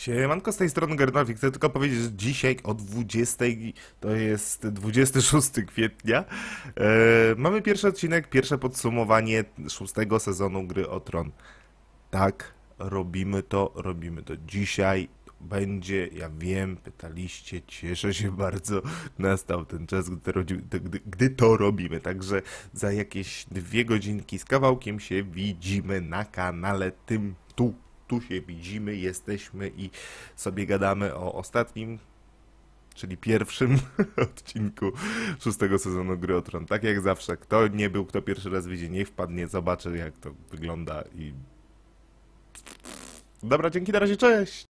Siemanko, z tej strony Gernowik. Chcę tylko powiedzieć, że dzisiaj o 20, to jest 26 kwietnia, yy, mamy pierwszy odcinek, pierwsze podsumowanie szóstego sezonu Gry o Tron. Tak, robimy to, robimy to dzisiaj. Będzie, ja wiem, pytaliście, cieszę się bardzo, nastał ten czas, gdy to, gdy, gdy to robimy. Także za jakieś dwie godzinki z kawałkiem się widzimy na kanale tym tu tu się widzimy, jesteśmy i sobie gadamy o ostatnim, czyli pierwszym odcinku szóstego sezonu Gry o Tron. Tak jak zawsze, kto nie był, kto pierwszy raz widzi, niech wpadnie, zobaczy jak to wygląda i... Dobra, dzięki, na razie, cześć!